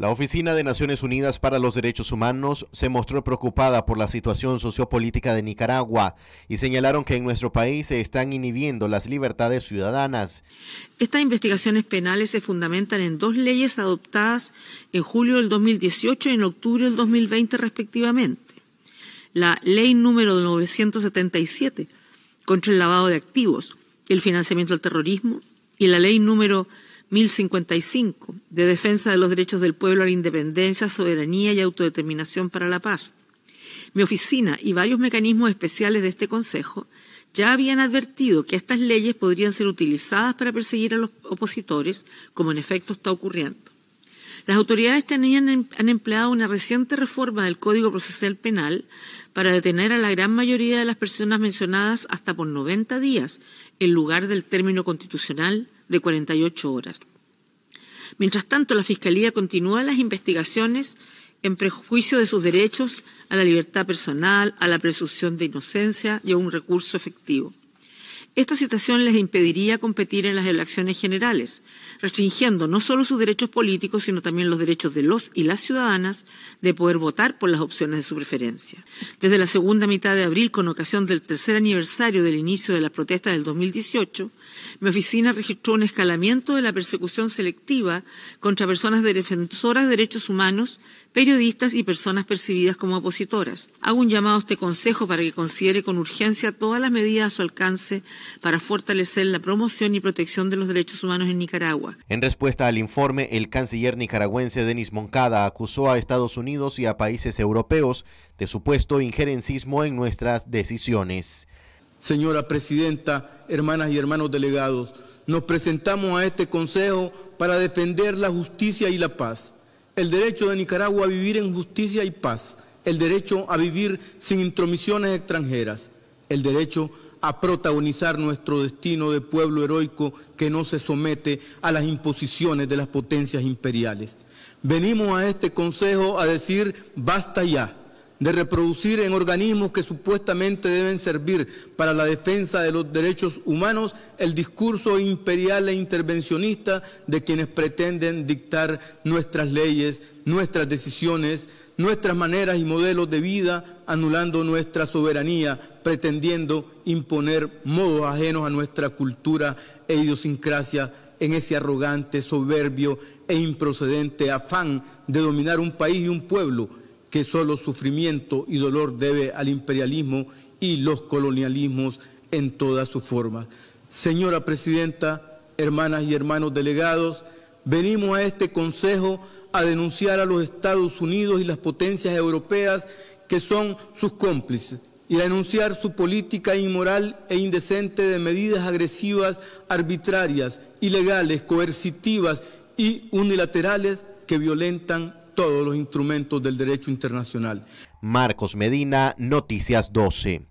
La Oficina de Naciones Unidas para los Derechos Humanos se mostró preocupada por la situación sociopolítica de Nicaragua y señalaron que en nuestro país se están inhibiendo las libertades ciudadanas. Estas investigaciones penales se fundamentan en dos leyes adoptadas en julio del 2018 y en octubre del 2020 respectivamente. La ley número 977 contra el lavado de activos, el financiamiento del terrorismo y la ley número 1055 de Defensa de los Derechos del Pueblo a la Independencia, Soberanía y Autodeterminación para la Paz. Mi oficina y varios mecanismos especiales de este Consejo ya habían advertido que estas leyes podrían ser utilizadas para perseguir a los opositores, como en efecto está ocurriendo. Las autoridades este em, han empleado una reciente reforma del Código Procesal Penal para detener a la gran mayoría de las personas mencionadas hasta por 90 días, en lugar del término constitucional de 48 horas. Mientras tanto, la Fiscalía continúa las investigaciones en prejuicio de sus derechos a la libertad personal, a la presunción de inocencia y a un recurso efectivo. Esta situación les impediría competir en las elecciones generales, restringiendo no solo sus derechos políticos, sino también los derechos de los y las ciudadanas de poder votar por las opciones de su preferencia. Desde la segunda mitad de abril, con ocasión del tercer aniversario del inicio de las protestas del 2018, mi oficina registró un escalamiento de la persecución selectiva contra personas defensoras de derechos humanos, periodistas y personas percibidas como opositoras. Hago un llamado a este Consejo para que considere con urgencia todas las medidas a su alcance para fortalecer la promoción y protección de los derechos humanos en Nicaragua. En respuesta al informe, el canciller nicaragüense Denis Moncada acusó a Estados Unidos y a países europeos de supuesto injerencismo en nuestras decisiones. Señora Presidenta, hermanas y hermanos delegados, nos presentamos a este Consejo para defender la justicia y la paz, el derecho de Nicaragua a vivir en justicia y paz, el derecho a vivir sin intromisiones extranjeras, el derecho a protagonizar nuestro destino de pueblo heroico que no se somete a las imposiciones de las potencias imperiales. Venimos a este Consejo a decir basta ya de reproducir en organismos que supuestamente deben servir para la defensa de los derechos humanos el discurso imperial e intervencionista de quienes pretenden dictar nuestras leyes, nuestras decisiones, nuestras maneras y modelos de vida, anulando nuestra soberanía, pretendiendo imponer modos ajenos a nuestra cultura e idiosincrasia en ese arrogante, soberbio e improcedente afán de dominar un país y un pueblo que solo sufrimiento y dolor debe al imperialismo y los colonialismos en todas sus formas. Señora Presidenta, hermanas y hermanos delegados, Venimos a este Consejo a denunciar a los Estados Unidos y las potencias europeas que son sus cómplices y a denunciar su política inmoral e indecente de medidas agresivas, arbitrarias, ilegales, coercitivas y unilaterales que violentan todos los instrumentos del derecho internacional. Marcos Medina, Noticias 12.